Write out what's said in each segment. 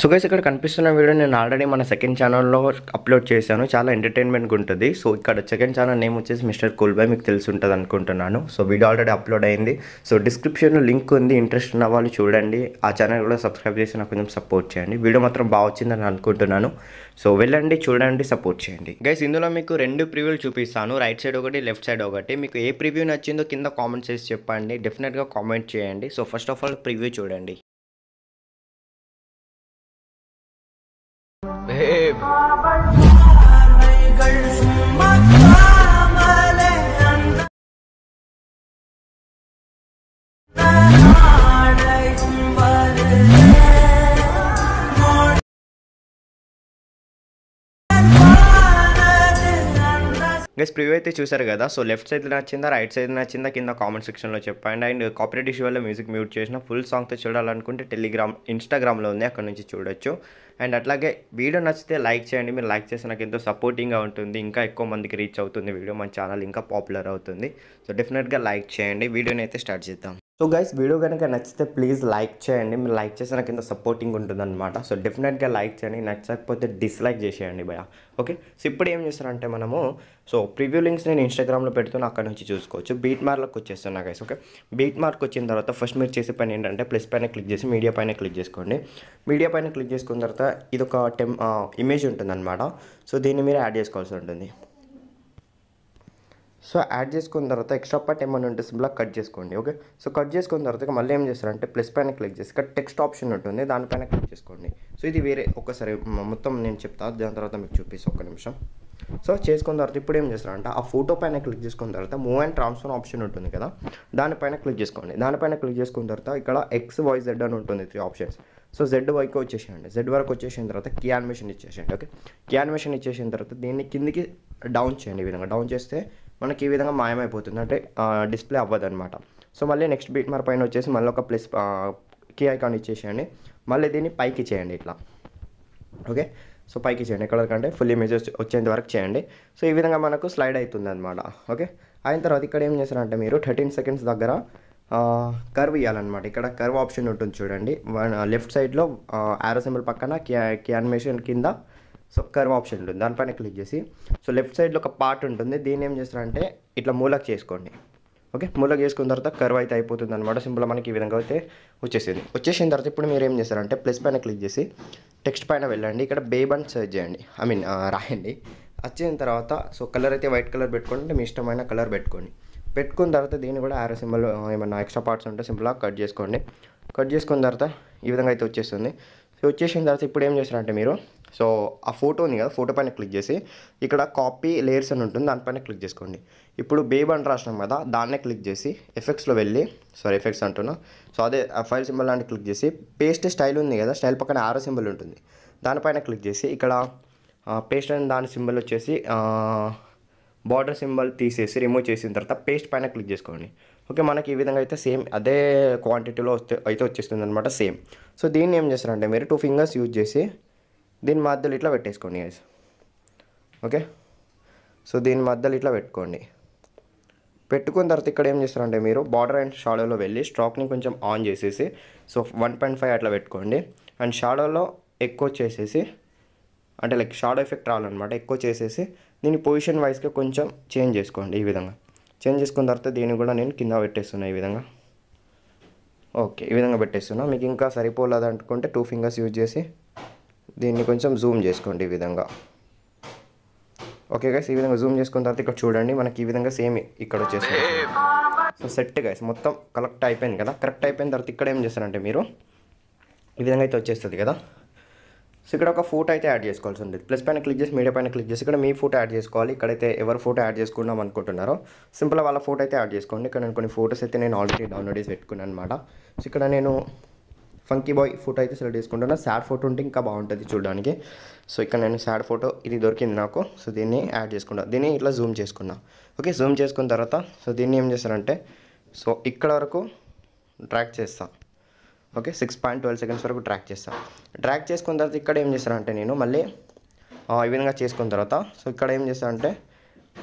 So guys ఇక్కడ కనిపిస్తున్న video నేను ఆల్రెడీ మన సెకండ్ ఛానల్లో అప్లోడ్ చేశాను చాలా ఎంటర్టైన్మెంట్గా ఉంటుంది సో ఇక్కడ సెకండ్ ఛానల్ నేమ్ వచ్చేసి మిస్టర్ కుల్బాయ్ మీకు తెలిసి ఉంటుంది అనుకుంటున్నాను సో వీడియో ఆల్రెడీ అప్లోడ్ అయింది సో డిస్క్రిప్షన్లో లింక్ ఉంది ఇంట్రెస్ట్ ఉన్న వాళ్ళు చూడండి ఆ ఛానల్ కూడా సబ్స్క్రైబ్ చేసి నాకు కొంచెం సపోర్ట్ చేయండి వీడియో మాత్రం బాగా వచ్చిందని అనుకుంటున్నాను సో వెళ్ళండి చూడండి సపోర్ట్ చేయండి గైస్ ఇందులో మీకు రెండు ప్రివ్యూలు చూపిస్తాను రైట్ సైడ్ ఒకటి లెఫ్ట్ సైడ్ ఒకటి మీకు ఏ ప్రివ్యూ నచ్చిందో కింద కామెంట్ చేసి చెప్పండి డెఫినెట్గా కామెంట్ చేయండి so first of all preview చూడండి babe. గైస్ ప్రివ్యూ అయితే చూసారు కదా సో లెఫ్ట్ సైడ్ నచ్చిందా రైట్ సైడ్ నచ్చిందా కింద కామెంట్ సెక్షన్లో చెప్పండి అండ్ కాపరేట్ ఇష్యూ వల్ల మ్యూజిక్ మ్యూట్ చేసిన ఫుల్ సాంగ్తో చూడాలనుకుంటే టెలిగ్రామ్ ఇన్స్టాగ్రామ్లో ఉంది అక్కడ నుంచి చూడొచ్చు అండ్ అట్లాగే వీడియో నచ్చితే లైక్ చేయండి మీరు లైక్ చేస్తే నాకు ఎంతో సపోర్టింగ్గా ఉంటుంది ఇంకా ఎక్కువ మందికి రీచ్ అవుతుంది వీడియో మన ఛానల్ ఇంకా పాపులర్ అవుతుంది సో డెఫినెట్గా లైక్ చేయండి వీడియోని అయితే స్టార్ట్ చేద్దాం సో గైస్ వీడియో కనుక నచ్చితే ప్లీజ్ లైక్ చేయండి మీరు లైక్ చేస్తే నాకు ఇంత సపోర్టింగ్ ఉంటుందన్నమాట సో డెఫినెట్గా లైక్ చేయండి నచ్చకపోతే డిస్లైక్ చేసేయండి భయ ఓకే సో ఇప్పుడు ఏం చేస్తారంటే మనము సో ప్రివ్యూ లింక్స్ నేను ఇన్స్టాగ్రామ్లో పెడుతున్నా అక్కడ నుంచి చూసుకోవచ్చు బీట్ మార్క్ వచ్చేస్తున్నా గైస్ ఓకే బీట్ మార్క్ వచ్చిన తర్వాత ఫస్ట్ మీరు చేసే పని ఏంటంటే ప్లస్ పైన క్లిక్ చేసి మీడియా పైన క్లిక్ చేసుకోండి మీడియా పైన క్లిక్ చేసుకున్న తర్వాత ఇది ఒక టెం ఇమేజ్ ఉంటుందన్నమాట సో దీన్ని మీరు యాడ్ చేసుకోవాల్సి ఉంటుంది సో యాడ్ చేసుకున్న తర్వాత ఎక్స్ట్రా పార్ట్ ఏమైనా ఉంటే సింపుల్గా కట్ చేసుకోండి ఓకే సో కట్ చేసుకున్న తర్వాత మళ్ళీ ఏం చేస్తారంటే ప్లస్ పైన క్లిక్ చేసి ఇక్కడ టెక్స్ట్ ఆప్షన్ ఉంటుంది దానిపైన క్లిక్ చేసుకోండి సో ఇది వేరే ఒకసారి మొత్తం నేను చెప్తాను దాని తర్వాత మీకు చూపిస్తాను ఒక నిమిషం సో చేసుకున్న తర్వాత ఇప్పుడు ఏం చేస్తారంటే ఆ ఫోటో పైన క్లిక్ చేసుకున్న తర్వాత మూవ్ అండ్ ట్రాన్స్ఫర్ ఆప్షన్ ఉంటుంది కదా దానిపైన క్లిక్ చేసుకోండి దానిపైన క్లిక్ చేసుకున్న తర్వాత ఇక్కడ ఎక్స్ వై జెడ్ అని ఉంటుంది త్రీ ఆప్షన్స్ సో జెడ్ వైకి వచ్చేసేయండి జెడ్ వరకు వచ్చేసిన తర్వాత కీ యానిమేషన్ ఇచ్చేసేయండి ఓకే కీ ఇచ్చేసిన తర్వాత దీన్ని కిందికి డౌన్ చేయండి ఈ విధంగా డౌన్ చేస్తే మనకి ఈ విధంగా మాయమైపోతుంది అంటే డిస్ప్లే అవ్వదు అనమాట సో మళ్ళీ నెక్స్ట్ బీట్ మార్ పైన వచ్చేసి మళ్ళీ ఒక ప్లస్ కీ ఐకాన్ ఇచ్చేసేయండి మళ్ళీ దీన్ని పైకి చేయండి ఇట్లా ఓకే సో పైకి చేయండి ఎక్కడ కంటే ఫుల్ ఇమేజ్ వచ్చేంత వరకు చేయండి సో ఈ విధంగా మనకు స్లైడ్ అవుతుంది అనమాట ఓకే అయిన తర్వాత ఇక్కడ ఏం చేస్తారంటే మీరు థర్టీన్ సెకండ్స్ దగ్గర కర్వ్ ఇవ్వాలన్నమాట ఇక్కడ కర్వ్ ఆప్షన్ ఉంటుంది చూడండి లెఫ్ట్ సైడ్లో ఆరో సింబల్ పక్కన క్యా క్యానిమేషన్ కింద సో కర్వ్ ఆప్షన్ ఉంటుంది దానిపైన క్లిక్ చేసి సో లెఫ్ట్ సైడ్లో ఒక పార్ట్ ఉంటుంది దీన్ని ఏం చేస్తారంటే ఇట్లా మూలకి చేసుకోండి ఓకే మూలకి చేసుకున్న తర్వాత కర్వ్ అయితే అయిపోతుంది అనమాట సింపుల్ మనకి ఈ విధంగా అయితే వచ్చేసింది వచ్చేసిన తర్వాత ఇప్పుడు మీరు ఏం చేస్తారంటే ప్లస్ పైన క్లిక్ చేసి టెక్స్ట్ పైన వెళ్ళండి ఇక్కడ బేబన్ సర్చ్ చేయండి ఐ మీన్ రాయండి వచ్చిన తర్వాత సో కలర్ అయితే వైట్ కలర్ పెట్టుకోండి మీ ఇష్టమైన కలర్ పెట్టుకోండి పెట్టుకున్న తర్వాత దీన్ని కూడా ఆరో సింబల్ ఏమైనా ఎక్స్ట్రా పార్ట్స్ ఉంటే సింపుల్గా కట్ చేసుకోండి కట్ చేసుకున్న తర్వాత ఈ విధంగా అయితే వచ్చేస్తుంది సో వచ్చేసిన తర్వాత ఇప్పుడు ఏం చేస్తారంటే మీరు సో ఆ ఫోటో ఉంది కదా ఫోటో పైన క్లిక్ చేసి ఇక్కడ కాపీ లేయర్స్ అని ఉంటుంది దానిపైన క్లిక్ చేసుకోండి ఇప్పుడు బేబ్ అని రాసినాం కదా దాన్నే క్లిక్ చేసి ఎఫెక్ట్స్లో వెళ్ళి సారీ ఎఫెక్ట్స్ అంటున్నా సో అదే ఫైల్ సింబల్ లాంటి క్లిక్ చేసి పేస్ట్ స్టైల్ ఉంది కదా స్టైల్ పక్కన ఆరో సింబల్ ఉంటుంది దానిపైన క్లిక్ చేసి ఇక్కడ పేస్ట్ అని దాని సింబల్ వచ్చేసి బార్డర్ సింబల్ తీసేసి రిమూవ్ చేసిన తర్వాత పేస్ట్ పైన క్లిక్ చేసుకోండి ఓకే మనకి ఈ విధంగా అయితే సేమ్ అదే క్వాంటిటీలో వస్తే అయితే వచ్చేస్తుంది అనమాట సేమ్ సో దీన్ని ఏం చేస్తారంటే మీరు టూ ఫింగర్స్ యూజ్ చేసి దీని మధ్యలో ఇట్లా పెట్టేసుకోండి గైస్ ఓకే సో దీని మధ్యలో ఇట్లా పెట్టుకోండి పెట్టుకున్న తర్వాత ఇక్కడ ఏం చేస్తారంటే మీరు బార్డర్ అండ్ షాడోలో వెళ్ళి స్ట్రాక్ని కొంచెం ఆన్ చేసేసి సో వన్ పాయింట్ ఫైవ్ అట్లా పెట్టుకోండి అండ్ షాడోలో ఎక్కువ చేసేసి అంటే లైక్ షాడో ఎఫెక్ట్ రావాలన్నమాట ఎక్కువ చేసేసి దీన్ని పొజిషన్ వైజ్గా కొంచెం చేంజ్ చేసుకోండి ఈ విధంగా చేంజ్ చేసుకున్న తర్వాత దీన్ని కూడా నేను కింద పెట్టేస్తున్నా ఈ విధంగా ఓకే ఈ విధంగా పెట్టేస్తున్నా మీకు ఇంకా సరిపోలేదు అనుకుంటే టూ ఫింగర్స్ యూజ్ చేసి దీన్ని కొంచెం జూమ్ చేసుకోండి ఈ విధంగా ఓకే గైస్ ఈ విధంగా జూమ్ చేసుకున్న తర్వాత ఇక్కడ చూడండి మనకి ఈ విధంగా సేమ్ ఇక్కడ వచ్చేస్తుంది సో సెట్ గైస్ మొత్తం కలెక్ట్ అయిపోయింది కదా కరెక్ట్ అయిపోయిన తర్వాత ఇక్కడ ఏం చేస్తారంటే మీరు ఈ విధంగా అయితే వచ్చేస్తుంది కదా సో ఇక్కడ ఒక ఫోటో అయితే యాడ్ చేసుకోవాల్సి ఉంటుంది ప్లస్ పైన క్లిక్ చేసి మీడియా పైన క్లిక్ చేసి ఇక్కడ మీ ఫోటో యాడ్ చేసుకోవాలి ఇక్కడైతే ఎవరు ఫోటో యాడ్ చేసుకుందాం అనుకుంటున్నారో సింపుల్ వాళ్ళ ఫోటో అయితే యాడ్ చేసుకోండి ఇక్కడ నేను కొన్ని ఫోటోస్ అయితే నేను ఆల్రెడీ డౌన్లోడ్ చేసి పెట్టుకున్నాను అనమాట సో ఇక్కడ నేను ఫంకీ బాయ్ ఫోటో అయితే సెలెక్ట్ చేసుకుంటున్నాను సాడ్ ఫోటో ఉంటే ఇంకా బాగుంటుంది చూడడానికి సో ఇక్కడ నేను సాడ్ ఫోటో ఇది దొరికింది నాకు సో దీన్ని యాడ్ చేసుకున్నా దీన్ని ఇట్లా జూమ్ చేసుకున్నా ఓకే జూమ్ చేసుకున్న తర్వాత సో దీన్ని ఏం చేస్తారంటే సో ఇక్కడ వరకు ట్రాక్ చేస్తాను okay six point twelve seconds వరకు ట్రాక్ చేస్తాను ట్రాక్ చేసుకున్న తర్వాత ఇక్కడ ఏం చేస్తానంటే నేను మళ్ళీ ఈ విధంగా చేసుకున్న తర్వాత సో ఇక్కడ ఏం చేస్తానంటే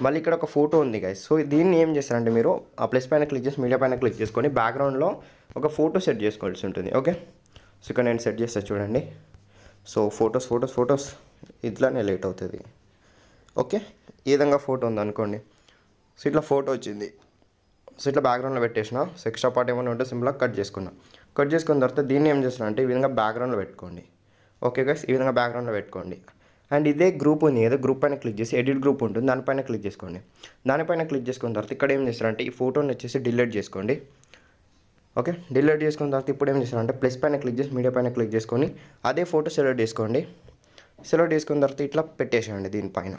మళ్ళీ ఇక్కడ ఒక ఫోటో ఉంది గైస్ సో దీన్ని ఏం చేస్తారంటే మీరు ఆ ప్లస్ పైన క్లిక్ చేసి మీడియా పైన క్లిక్ చేసుకొని బ్యాక్గ్రౌండ్లో ఒక ఫోటో సెట్ చేసుకోవాల్సి ఉంటుంది ఓకే సో ఇక్కడ నేను సెట్ చేస్తాను చూడండి సో ఫొటోస్ ఫొటోస్ ఫొటోస్ ఇట్లానే లేట్ అవుతుంది ఓకే ఈ విధంగా ఫోటో అనుకోండి సో ఇట్లా ఫోటో వచ్చింది సో ఇట్లా బ్యాక్గ్రౌండ్లో పెట్టేసిన సో ఎక్స్ట్రా పార్ట్ ఏమైనా ఉంటే సింపుల్గా కట్ చేసుకున్నా కట్ చేసుకున్న తర్వాత దీన్ని ఏం చేస్తున్నాను అంటే ఈ విధంగా బ్యాక్గ్రౌండ్లో పెట్టుకోండి ఓకే గైస్ ఈ విధంగా బ్యాక్గ్రౌండ్లో పెట్టుకోండి అండ్ ఇదే గ్రూప్ ఉంది ఏదో గ్రూప్ పైన క్లిక్ చేసి ఎడిట్ గ్రూప్ ఉంటుంది దానిపైన క్లిక్ చేసుకోండి దానిపైన క్లిక్ చేసుకున్న తర్వాత ఇక్కడ ఏం చేస్తారంటే ఈ ఫోటోని వచ్చేసి డిలీట్ చేసుకోండి ఓకే డిలీట్ చేసుకున్న తర్వాత ఇప్పుడు ఏం చేస్తారంటే ప్లస్ పైన క్లిక్ చేసి మీడియా పైన క్లిక్ చేసుకొని అదే ఫోటో సెలెక్ట్ చేసుకోండి సెలెక్ట్ చేసుకున్న తర్వాత ఇట్లా పెట్టేసేయండి దీనిపైన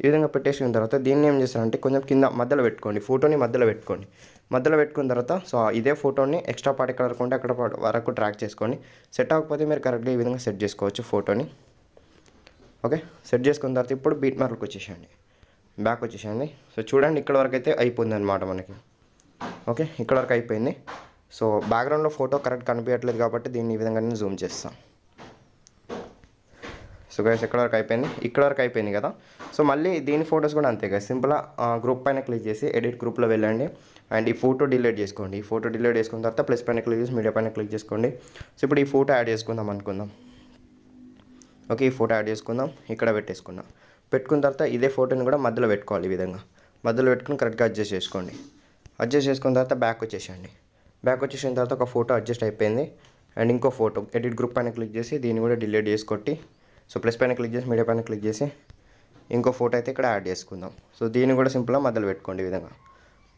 ఈ విధంగా పెట్టేసిన తర్వాత దీన్ని ఏం చేస్తారంటే కొంచెం కింద మధ్యలో పెట్టుకోండి ఫోటోని మధ్యలో పెట్టుకోండి మధ్యలో పెట్టుకున్న తర్వాత సో ఇదే ఫోటోని ఎక్స్ట్రా పార్ట్ ఎక్కడ వరకు ఉంటే అక్కడ వరకు ట్రాక్ చేసుకోండి సెట్ అవ్వకపోతే మీరు కరెక్ట్గా ఈ విధంగా సెట్ చేసుకోవచ్చు ఫోటోని ఓకే సెట్ చేసుకున్న తర్వాత ఇప్పుడు బీట్ మార్క్ వచ్చేసేయండి బ్యాక్ వచ్చేసేయండి సో చూడండి ఇక్కడ వరకు అయితే అయిపోయింది అనమాట మనకి ఓకే ఇక్కడ వరకు అయిపోయింది సో బ్యాక్గ్రౌండ్లో ఫోటో కరెక్ట్ కనిపించట్లేదు కాబట్టి దీన్ని ఈ విధంగా నేను జూమ్ చేస్తాను సో గైస్ ఎక్కడ వరకు అయిపోయింది ఇక్కడ వరకు అయిపోయింది కదా సో మళ్ళీ దీని ఫొటోస్ కూడా అంతే కదా సింపుల్గా గ్రూప్ పైన క్లిక్ చేసి ఎడిట్ గ్రూప్లో వెళ్ళండి అండ్ ఈ ఫోటో డిలీట్ చేసుకోండి ఈ ఫోటో డిలీట్ చేసుకున్న తర్వాత ప్లస్ పైన క్లిక్ చేసి మీడియా పైన క్లిక్ చేసుకోండి సో ఇప్పుడు ఈ ఫోటో యాడ్ చేసుకుందాం అనుకుందాం ఓకే ఈ ఫోటో యాడ్ చేసుకుందాం ఇక్కడ పెట్టేసుకుందాం పెట్టుకున్న తర్వాత ఇదే ఫోటోని కూడా మధ్యలో పెట్టుకోవాలి ఈ విధంగా మధ్యలో పెట్టుకుని కరెక్ట్గా అడ్జస్ట్ చేసుకోండి అడ్జస్ట్ చేసుకున్న తర్వాత బ్యాక్ వచ్చేసేయండి బ్యాక్ వచ్చేసిన తర్వాత ఒక ఫోటో అడ్జస్ట్ అయిపోయింది అండ్ ఇంకో ఫోటో ఎడిట్ గ్రూప్ పైన క్లిక్ చేసి దీన్ని కూడా డిలీట్ చేసుకొట్టి సో ప్లస్ పైన క్లిక్ చేసి మీడియా పైన క్లిక్ చేసి ఇంకో ఫోటో అయితే ఇక్కడ యాడ్ చేసుకుందాం సో దీన్ని కూడా సింపుల్గా మధ్యలో పెట్టుకోండి ఈ విధంగా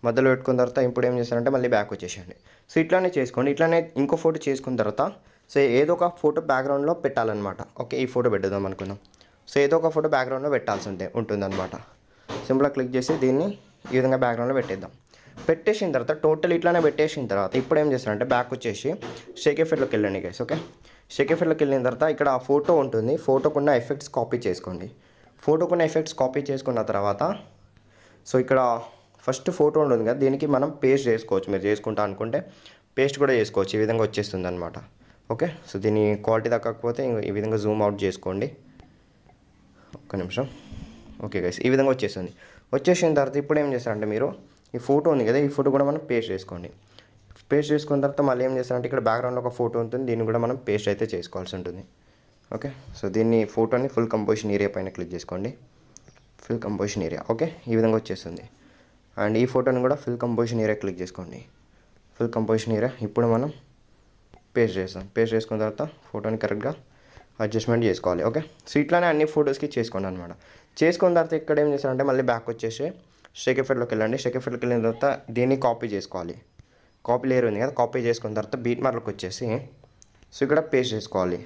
మధ్యలో పెట్టుకున్న తర్వాత ఇప్పుడు ఏం చేస్తారంటే మళ్ళీ బ్యాక్ వచ్చేసేయండి సో ఇట్లానే చేసుకోండి ఇట్లానే ఇంకో ఫోటో చేసుకున్న తర్వాత సో ఏదో ఒక ఫోటో బ్యాక్గ్రౌండ్లో పెట్టాలన్నమాట ఓకే ఈ ఫోటో పెట్టుదాం అనుకుందాం సో ఏదో ఒక ఫోటో బ్యాక్గ్రౌండ్లో పెట్టాల్సి ఉంటే ఉంటుందన్నమాట సింపుల్గా క్లిక్ చేసి దీన్ని ఈ విధంగా బ్యాక్గ్రౌండ్లో పెట్టేద్దాం పెట్టేసిన తర్వాత టోటల్ ఇట్లానే పెట్టేసిన తర్వాత ఇప్పుడు ఏం చేస్తారంటే బ్యాక్ వచ్చేసి షేక్ ఎఫెక్ట్లోకి వెళ్ళండి గైస్ ఓకే షెకెఫీల్డ్కి వెళ్ళిన తర్వాత ఇక్కడ ఆ ఫోటో ఉంటుంది ఫోటోకున్న ఎఫెక్ట్స్ కాపీ చేసుకోండి ఫోటోకున్న ఎఫెక్ట్స్ కాపీ చేసుకున్న తర్వాత సో ఇక్కడ ఫస్ట్ ఫోటో ఉంటుంది కదా దీనికి మనం పేస్ట్ చేసుకోవచ్చు మీరు చేసుకుంటా అనుకుంటే పేస్ట్ కూడా చేసుకోవచ్చు ఈ విధంగా వచ్చేస్తుంది అనమాట ఓకే సో దీని క్వాలిటీ తగ్గకపోతే ఈ విధంగా జూమ్ అవుట్ చేసుకోండి ఒక్క నిమిషం ఓకే గైస్ ఈ విధంగా వచ్చేస్తుంది వచ్చేసిన తర్వాత ఇప్పుడు ఏం చేస్తారంటే మీరు ఈ ఫోటో ఉంది కదా ఈ ఫోటో కూడా మనం పేస్ట్ చేసుకోండి పేస్ట్ చేసుకున్న తర్వాత మళ్ళీ ఏం చేస్తారంటే ఇక్కడ బ్యాక్గ్రౌండ్లో ఒక ఫోటో ఉంటుంది దీన్ని కూడా మనం పేస్ట్ అయితే చేసుకోవాల్సి ఉంటుంది ఓకే సో దీన్ని ఫోటోని ఫుల్ కంపోజిషన్ ఏరియా పైన క్లిక్ చేసుకోండి ఫుల్ కంపోజిషన్ ఏరియా ఓకే ఈ విధంగా వచ్చేస్తుంది అండ్ ఈ ఫోటోని కూడా ఫుల్ కంపోజిషన్ ఏరియా క్లిక్ చేసుకోండి ఫుల్ కంపోజిషన్ ఏరియా ఇప్పుడు మనం పేస్ట్ చేస్తాం పేస్ట్ చేసుకున్న తర్వాత ఫోటోని కరెక్ట్గా అడ్జస్ట్మెంట్ చేసుకోవాలి ఓకే సో ఇట్లానే అన్ని ఫొటోస్కి చేసుకోండి అనమాట చేసుకున్న తర్వాత ఇక్కడ ఏం చేస్తారంటే మళ్ళీ బ్యాక్ వచ్చేసి షేక్ ఎఫెక్ట్లోకి వెళ్ళండి షేక్ ఎఫెక్ట్లోకి వెళ్ళిన తర్వాత దీన్ని కాపీ చేసుకోవాలి కాపీ లేయర్ ఉంది కదా కాపీ చేసుకున్న తర్వాత బీట్ మార్క్ వచ్చేసి సో ఇక్కడ పేస్ట్ చేసుకోవాలి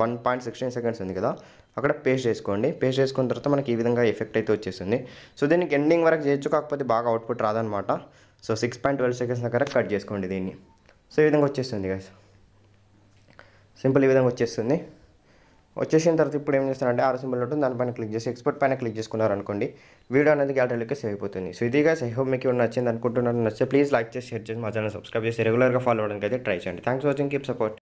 వన్ పాయింట్ సిక్స్టీన్ సెకండ్స్ ఉంది కదా అక్కడ పేస్ట్ చేసుకోండి పేస్ట్ చేసుకున్న తర్వాత మనకి ఈ విధంగా ఎఫెక్ట్ అయితే వచ్చేస్తుంది సో దీనికి ఎండింగ్ వరకు చేయొచ్చు కాకపోతే బాగా అవుట్పుట్ రాదనమాట so six point twelve seconds దగ్గర కట్ చేసుకోండి దీన్ని సో ఈ విధంగా వచ్చేస్తుంది కదా సింపుల్ ఈ విధంగా వచ్చేస్తుంది వచ్చేసిన తర్వాత ఇప్పుడు ఏం చేస్తారంటే ఆరు సింబల్ ఉంటుంది దానిపైన క్లిక్ చేసి ఎక్స్పర్ట్ పైన క్లిక్ చేసుకున్నారనుకోండి వీడియో అనేది గ్యాలరీలోకి సేవ్ అయిపోతుంది సో ఇదిగా ఐ హోప్ మీకు నచ్చింది అనుకుంటున్నాను నచ్చితే ప్లీజ్ లైక్ చేసి షేర్ చేసి మా ఛానల్ సబ్స్క్రైబ్ చేసి రెగ్యులర్గా ఫాలో అవ్వడానికి అయితే ట్రై చేయండి థ్యాంక్స్ వాచింగ్ కీప్ సపోర్ట్